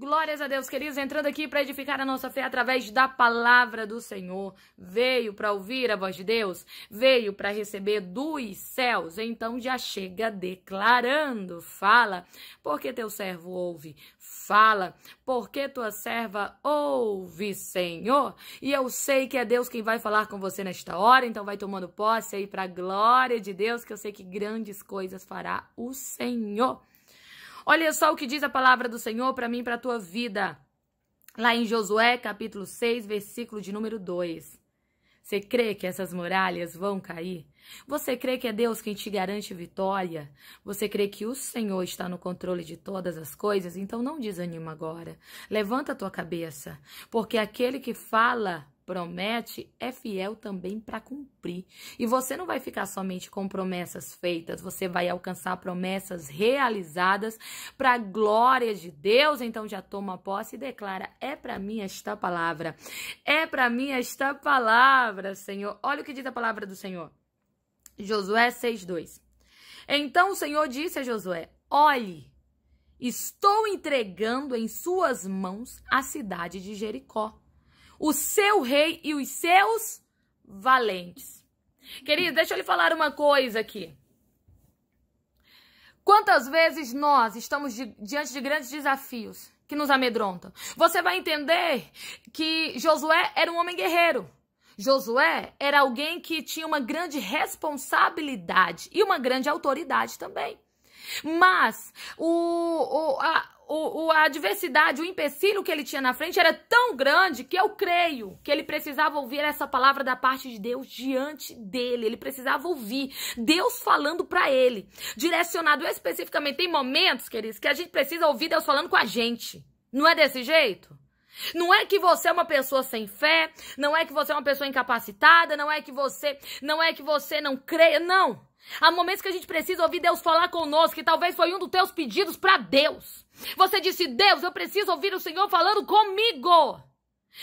Glórias a Deus, queridos, entrando aqui para edificar a nossa fé através da palavra do Senhor. Veio para ouvir a voz de Deus, veio para receber dos céus. Então já chega declarando: fala, porque teu servo ouve, fala, porque tua serva ouve, Senhor. E eu sei que é Deus quem vai falar com você nesta hora, então vai tomando posse aí para a glória de Deus, que eu sei que grandes coisas fará o Senhor. Olha só o que diz a palavra do Senhor para mim e para a tua vida. Lá em Josué, capítulo 6, versículo de número 2. Você crê que essas muralhas vão cair? Você crê que é Deus quem te garante vitória? Você crê que o Senhor está no controle de todas as coisas? Então não desanima agora. Levanta a tua cabeça, porque aquele que fala promete é fiel também para cumprir. E você não vai ficar somente com promessas feitas, você vai alcançar promessas realizadas para a glória de Deus. Então já toma posse e declara: é para mim esta palavra. É para mim esta palavra, Senhor. Olha o que diz a palavra do Senhor. Josué 6:2. Então o Senhor disse a Josué: Olhe, estou entregando em suas mãos a cidade de Jericó o seu rei e os seus valentes. Querido, deixa eu lhe falar uma coisa aqui. Quantas vezes nós estamos di diante de grandes desafios que nos amedrontam? Você vai entender que Josué era um homem guerreiro. Josué era alguém que tinha uma grande responsabilidade e uma grande autoridade também. Mas o, o, a, o, o, a adversidade o empecilho que ele tinha na frente era tão grande que eu creio que ele precisava ouvir essa palavra da parte de Deus diante dele. Ele precisava ouvir Deus falando para ele, direcionado especificamente. Tem momentos, queridos, que a gente precisa ouvir Deus falando com a gente. Não é desse jeito? Não é que você é uma pessoa sem fé, não é que você é uma pessoa incapacitada, não é que você, não é que você não creia, não. Há momentos que a gente precisa ouvir Deus falar conosco, que talvez foi um dos teus pedidos para Deus. Você disse: Deus, eu preciso ouvir o Senhor falando comigo.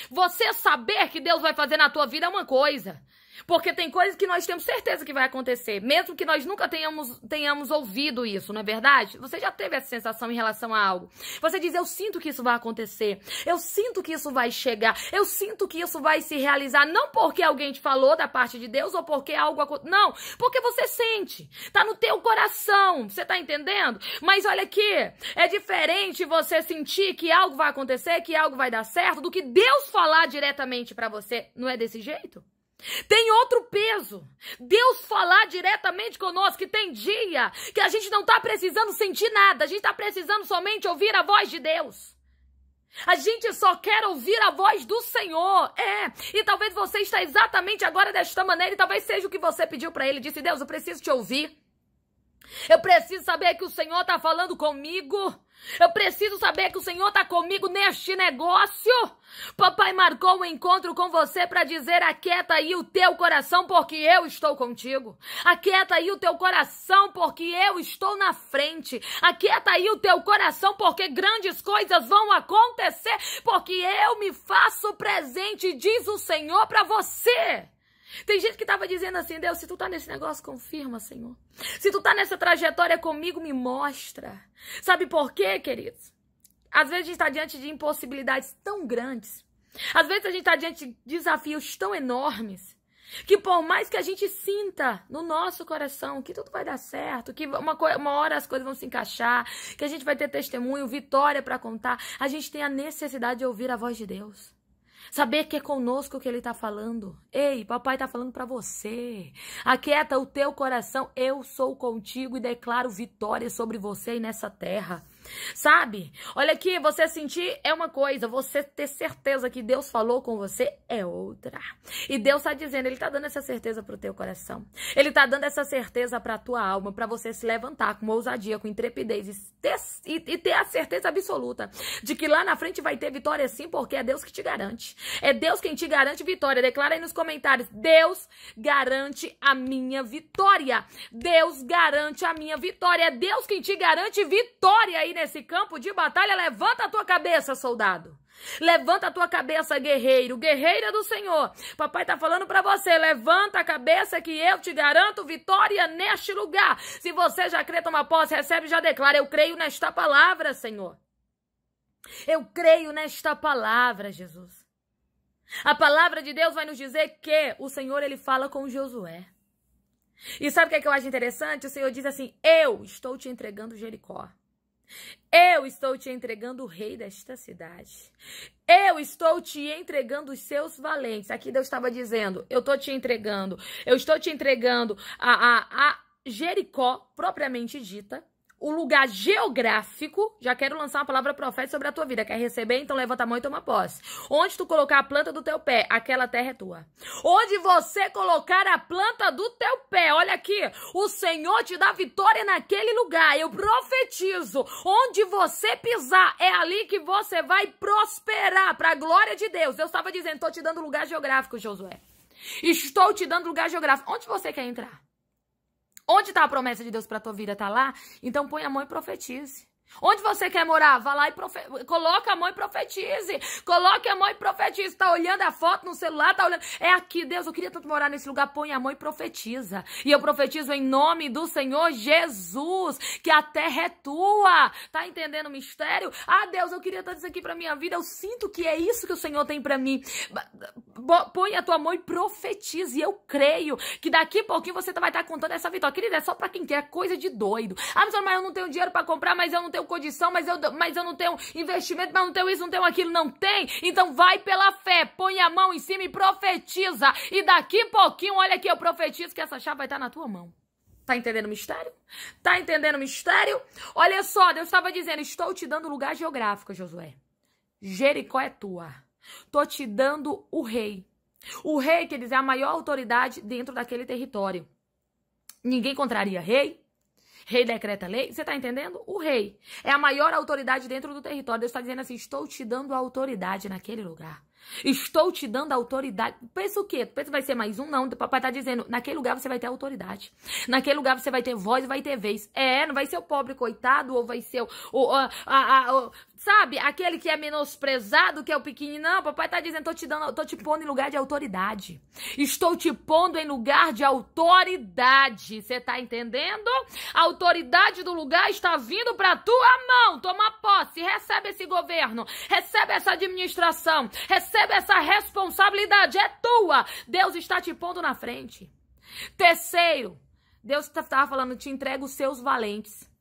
Você saber que Deus vai fazer na tua vida é uma coisa. Porque tem coisas que nós temos certeza que vai acontecer, mesmo que nós nunca tenhamos, tenhamos ouvido isso, não é verdade? Você já teve essa sensação em relação a algo. Você diz, eu sinto que isso vai acontecer, eu sinto que isso vai chegar, eu sinto que isso vai se realizar, não porque alguém te falou da parte de Deus ou porque algo aconteceu, não, porque você sente, tá no teu coração, você tá entendendo? Mas olha aqui, é diferente você sentir que algo vai acontecer, que algo vai dar certo, do que Deus falar diretamente para você, não é desse jeito? Tem outro peso. Deus falar diretamente conosco que tem dia que a gente não está precisando sentir nada, a gente está precisando somente ouvir a voz de Deus. A gente só quer ouvir a voz do Senhor. É. E talvez você está exatamente agora desta maneira e talvez seja o que você pediu para ele, disse: "Deus, eu preciso te ouvir". Eu preciso saber que o Senhor está falando comigo. Eu preciso saber que o Senhor está comigo neste negócio. Papai marcou um encontro com você para dizer: aquieta aí o teu coração, porque eu estou contigo. Aquieta aí o teu coração, porque eu estou na frente. Aquieta aí o teu coração, porque grandes coisas vão acontecer, porque eu me faço presente, diz o Senhor para você. Tem gente que tava dizendo assim, Deus, se tu tá nesse negócio, confirma, Senhor. Se tu tá nessa trajetória comigo, me mostra. Sabe por quê, queridos? Às vezes a gente tá diante de impossibilidades tão grandes. Às vezes a gente tá diante de desafios tão enormes. Que por mais que a gente sinta no nosso coração que tudo vai dar certo, que uma, uma hora as coisas vão se encaixar, que a gente vai ter testemunho, vitória para contar, a gente tem a necessidade de ouvir a voz de Deus. Saber que é conosco que ele está falando. Ei, papai está falando para você. Aquieta o teu coração. Eu sou contigo e declaro vitória sobre você e nessa terra. Sabe? Olha aqui, você sentir é uma coisa, você ter certeza que Deus falou com você é outra. E Deus está dizendo, ele está dando essa certeza para o teu coração. Ele está dando essa certeza para a tua alma, para você se levantar com ousadia, com intrepidez e ter, e, e ter a certeza absoluta de que lá na frente vai ter vitória sim, porque é Deus que te garante. É Deus quem te garante vitória. Declara aí nos comentários: Deus garante a minha vitória. Deus garante a minha vitória. É Deus quem te garante vitória nesse campo de batalha, levanta a tua cabeça, soldado. Levanta a tua cabeça, guerreiro, guerreira do Senhor. Papai está falando para você, levanta a cabeça que eu te garanto vitória neste lugar. Se você já crê, toma posse, recebe, já declara, eu creio nesta palavra, Senhor. Eu creio nesta palavra, Jesus. A palavra de Deus vai nos dizer que o Senhor ele fala com Josué. E sabe o que, é que eu acho interessante? O Senhor diz assim: Eu estou te entregando Jericó. Eu estou te entregando o rei desta cidade. Eu estou te entregando os seus valentes. Aqui Deus estava dizendo: eu estou te entregando. Eu estou te entregando a, a, a Jericó, propriamente dita. O lugar geográfico, já quero lançar uma palavra profética sobre a tua vida. Quer receber? Então levanta a mão e toma posse. Onde tu colocar a planta do teu pé, aquela terra é tua. Onde você colocar a planta do teu pé, olha aqui. O Senhor te dá vitória naquele lugar. Eu profetizo. Onde você pisar, é ali que você vai prosperar para a glória de Deus. Deus estava dizendo, estou te dando lugar geográfico, Josué. Estou te dando lugar geográfico. Onde você quer entrar? Onde está a promessa de Deus para tua vida? Está lá? Então põe a mão e profetize. Onde você quer morar? Vá lá e profe... coloca a mão e profetize. Coloque a mão e profetize. Tá olhando a foto no celular, tá olhando. É aqui, Deus, eu queria tanto morar nesse lugar. Põe a mão e profetiza. E eu profetizo em nome do Senhor Jesus, que a terra é tua. Tá entendendo o mistério? Ah, Deus, eu queria tanto isso aqui pra minha vida. Eu sinto que é isso que o Senhor tem para mim. Põe a tua mão e profetize. E eu creio que daqui a pouquinho você vai estar tá contando essa vitória. Querida, é só pra quem quer, é coisa de doido. Ah, mas eu não tenho dinheiro para comprar, mas eu não tenho condição, mas eu, mas eu não tenho investimento, mas não tenho isso, não tenho aquilo. Não tem? Então vai pela fé, põe a mão em cima e profetiza. E daqui pouquinho, olha aqui, eu profetizo que essa chave vai estar na tua mão. Tá entendendo o mistério? Tá entendendo o mistério? Olha só, Deus estava dizendo: estou te dando lugar geográfico, Josué. Jericó é tua. Tô te dando o rei. O rei, quer dizer, a maior autoridade dentro daquele território. Ninguém contraria rei, Rei decreta lei. Você está entendendo? O rei é a maior autoridade dentro do território. Deus está dizendo assim: estou te dando autoridade naquele lugar. Estou te dando autoridade. Pensa o quê? Pensa vai ser mais um? Não. O papai está dizendo: naquele lugar você vai ter autoridade. Naquele lugar você vai ter voz, vai ter vez. É, não vai ser o pobre coitado, ou vai ser o, o a, a, a, Sabe, aquele que é menosprezado, que é o pequenininho. Não, papai tá dizendo, tô te dando, tô te pondo em lugar de autoridade. Estou te pondo em lugar de autoridade. Você tá entendendo? A autoridade do lugar está vindo para tua mão. Toma posse, recebe esse governo, recebe essa administração, recebe essa responsabilidade. É tua. Deus está te pondo na frente. Terceiro, Deus estava falando, te entrega os seus valentes.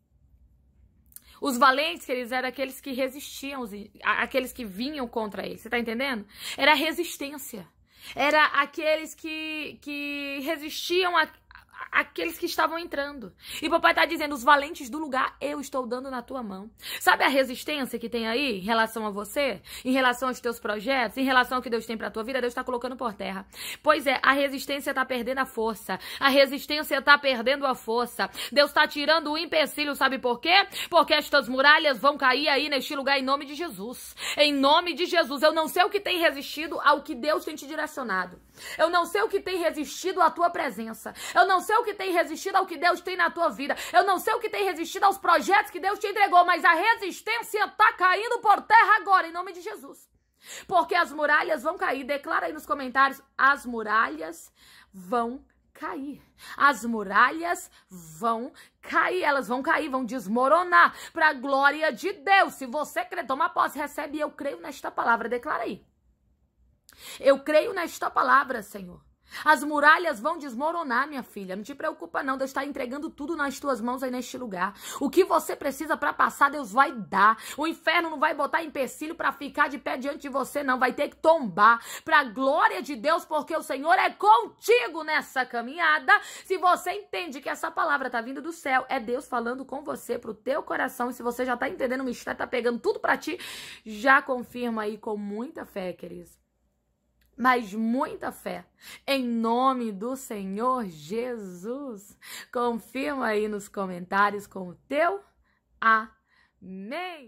Os valentes, eles eram aqueles que resistiam, aqueles que vinham contra eles Você tá entendendo? Era resistência. Era aqueles que, que resistiam a aqueles que estavam entrando. E papai está dizendo: os valentes do lugar eu estou dando na tua mão. Sabe a resistência que tem aí em relação a você, em relação aos teus projetos, em relação ao que Deus tem para tua vida? Deus está colocando por terra. Pois é, a resistência está perdendo a força. A resistência está perdendo a força. Deus está tirando o empecilho, sabe por quê? Porque estas muralhas vão cair aí neste lugar em nome de Jesus. Em nome de Jesus. Eu não sei o que tem resistido ao que Deus tem te direcionado. Eu não sei o que tem resistido à tua presença. Eu não sei o que tem resistido ao que Deus tem na tua vida. Eu não sei o que tem resistido aos projetos que Deus te entregou, mas a resistência está caindo por terra agora, em nome de Jesus. Porque as muralhas vão cair. Declara aí nos comentários: as muralhas vão cair. As muralhas vão cair, elas vão cair, vão desmoronar para a glória de Deus. Se você crê, toma posse, recebe. Eu creio nesta palavra. Declara aí. Eu creio nesta palavra, Senhor. As muralhas vão desmoronar, minha filha. Não te preocupa não, Deus está entregando tudo nas tuas mãos aí neste lugar. O que você precisa para passar, Deus vai dar. O inferno não vai botar empecilho para ficar de pé diante de você não, vai ter que tombar para a glória de Deus, porque o Senhor é contigo nessa caminhada. Se você entende que essa palavra tá vindo do céu, é Deus falando com você para o teu coração, e se você já está entendendo o mistério, está pegando tudo para ti, já confirma aí com muita fé, queridos mas muita fé. Em nome do Senhor Jesus. Confirma aí nos comentários com o teu amém.